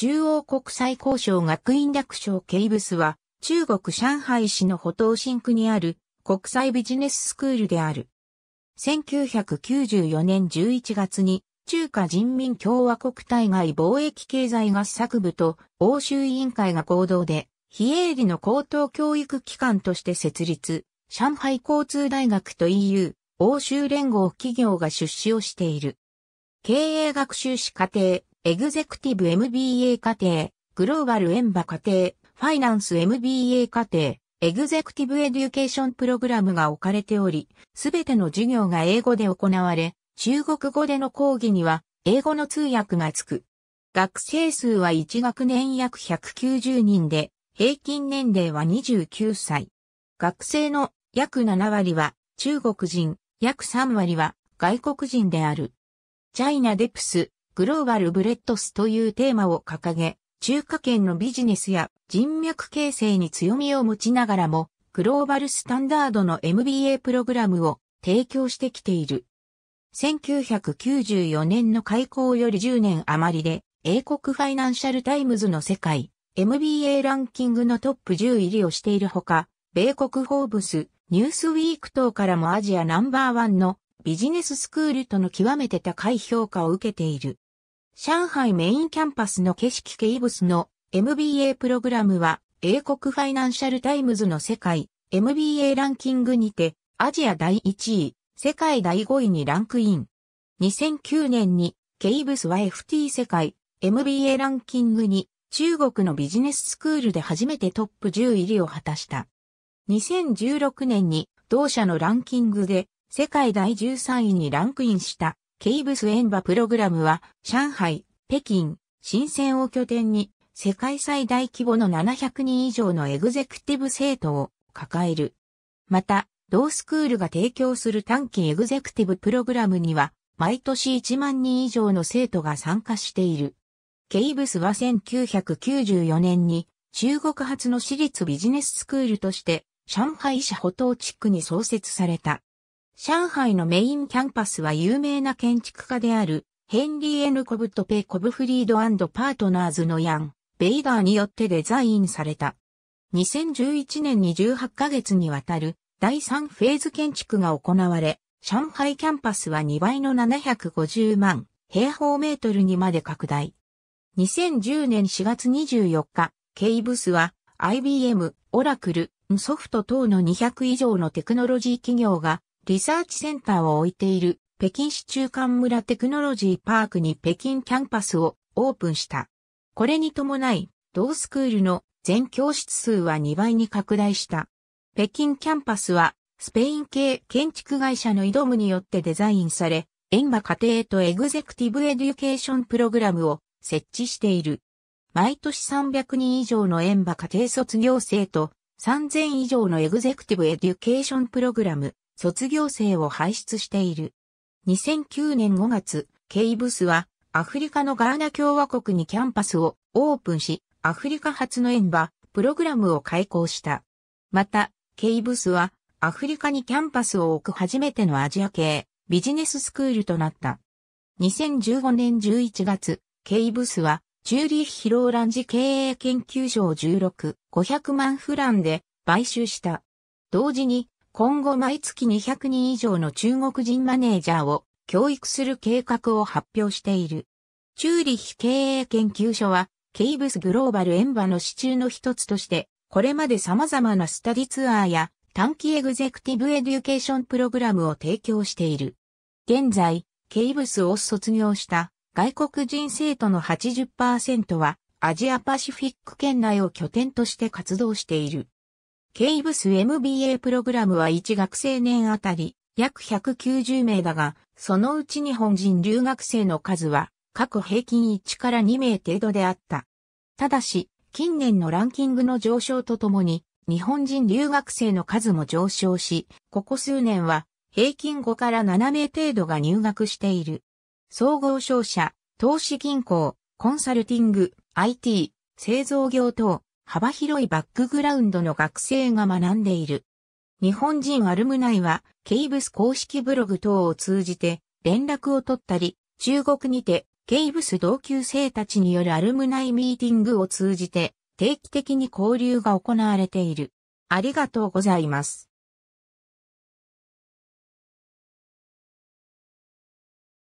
中央国際交渉学院略称ケイブスは、中国上海市の歩東新区にある国際ビジネススクールである。1994年11月に中華人民共和国対外貿易経済合作部と欧州委員会が合同で非営利の高等教育機関として設立、上海交通大学と EU、欧州連合企業が出資をしている。経営学習士課程、エグゼクティブ MBA 課程、グローバルエンバ課程、ファイナンス MBA 課程、エグゼクティブエデュケーションプログラムが置かれており、すべての授業が英語で行われ、中国語での講義には英語の通訳がつく。学生数は1学年約190人で、平均年齢は29歳。学生の約7割は中国人、約3割は外国人である。チャイナデプスグローバルブレッドスというテーマを掲げ、中華圏のビジネスや人脈形成に強みを持ちながらも、グローバルスタンダードの MBA プログラムを提供してきている。1994年の開校より10年余りで、英国ファイナンシャルタイムズの世界、MBA ランキングのトップ10入りをしているほか、米国フォーブス、ニュースウィーク等からもアジアナンバーワンのビジネススクールとの極めて高い評価を受けている。上海メインキャンパスの景色ケイブスの MBA プログラムは英国ファイナンシャルタイムズの世界 MBA ランキングにてアジア第1位、世界第5位にランクイン。2009年にケイブスは FT 世界 MBA ランキングに中国のビジネススクールで初めてトップ10入りを果たした。2016年に同社のランキングで世界第13位にランクインしたケイブスエンバプログラムは、上海、北京、深鮮を拠点に、世界最大規模の700人以上のエグゼクティブ生徒を抱える。また、同スクールが提供する短期エグゼクティブプログラムには、毎年1万人以上の生徒が参加している。ケイブスは1994年に、中国発の私立ビジネススクールとして、上海市歩東地区に創設された。上海のメインキャンパスは有名な建築家であるヘンリー・エヌ・コブトペ・コブフリードパートナーズのヤン・ベイガーによってデザインされた。2011年に18ヶ月にわたる第3フェーズ建築が行われ、上海キャンパスは2倍の750万平方メートルにまで拡大。2010年4月24日、ケイブスは IBM、オラクル、ソフト等の200以上のテクノロジー企業がリサーチセンターを置いている北京市中間村テクノロジーパークに北京キャンパスをオープンした。これに伴い、同スクールの全教室数は2倍に拡大した。北京キャンパスは、スペイン系建築会社のイドムによってデザインされ、エンバ家庭とエグゼクティブエデュケーションプログラムを設置している。毎年300人以上のエンバ家庭卒業生と3000以上のエグゼクティブエデュケーションプログラム卒業生を輩出している。2009年5月、ケイブスはアフリカのガーナ共和国にキャンパスをオープンし、アフリカ初の演馬、プログラムを開講した。また、ケイブスはアフリカにキャンパスを置く初めてのアジア系ビジネススクールとなった。2015年11月、ケイブスはチューリッヒ・ローランジ経営研究所を16、500万フランで買収した。同時に今後毎月200人以上の中国人マネージャーを教育する計画を発表している。チューリヒ経営研究所は、ケイブスグローバル円バの支柱の一つとして、これまで様々なスタディツアーや短期エグゼクティブエデュケーションプログラムを提供している。現在、ケイブスを卒業した外国人生徒の80%はアジアパシフィック圏内を拠点として活動している。ケイブス MBA プログラムは1学生年あたり約190名だが、そのうち日本人留学生の数は各平均1から2名程度であった。ただし、近年のランキングの上昇とともに、日本人留学生の数も上昇し、ここ数年は平均5から7名程度が入学している。総合商社、投資銀行、コンサルティング、IT、製造業等、幅広いバックグラウンドの学生が学んでいる。日本人アルムナイは、ケイブス公式ブログ等を通じて連絡を取ったり、中国にて、ケイブス同級生たちによるアルムナイミーティングを通じて、定期的に交流が行われている。ありがとうございます。